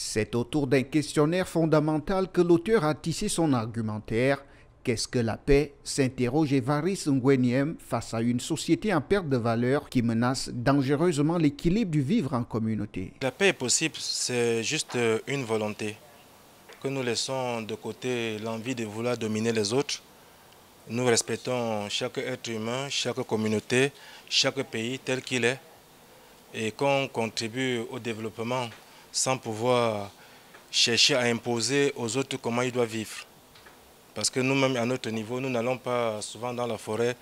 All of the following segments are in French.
C'est autour d'un questionnaire fondamental que l'auteur a tissé son argumentaire. Qu'est-ce que la paix s'interroge Evaris Nguyeniem face à une société en perte de valeur qui menace dangereusement l'équilibre du vivre en communauté. La paix est possible, c'est juste euh, une volonté. Que nous laissons de côté l'envie de vouloir dominer les autres nous respectons chaque être humain, chaque communauté, chaque pays tel qu'il est et qu'on contribue au développement sans pouvoir chercher à imposer aux autres comment ils doivent vivre. Parce que nous-mêmes, à notre niveau, nous n'allons pas souvent dans la forêt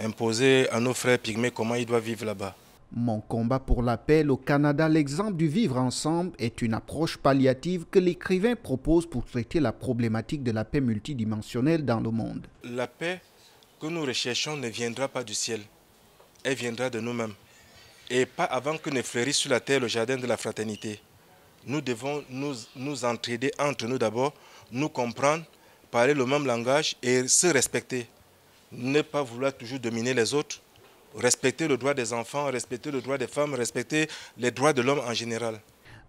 imposer à nos frères pygmées comment ils doivent vivre là-bas. Mon combat pour la paix, le Canada, l'exemple du vivre ensemble est une approche palliative que l'écrivain propose pour traiter la problématique de la paix multidimensionnelle dans le monde. La paix que nous recherchons ne viendra pas du ciel, elle viendra de nous-mêmes. Et pas avant que ne fleurisse sur la terre le jardin de la fraternité nous devons nous, nous entraider entre nous d'abord, nous comprendre, parler le même langage et se respecter. Ne pas vouloir toujours dominer les autres, respecter le droit des enfants, respecter le droit des femmes, respecter les droits de l'homme en général.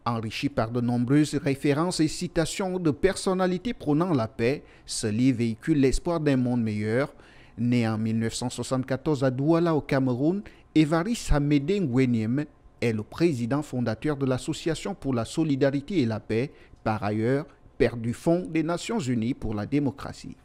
Enrichi par de nombreuses références et citations de personnalités prônant la paix, ce livre véhicule l'espoir d'un monde meilleur. Né en 1974 à Douala au Cameroun, Evaris Hamedengwenim est le président fondateur de l'Association pour la solidarité et la paix, par ailleurs, père du Fonds des Nations Unies pour la démocratie.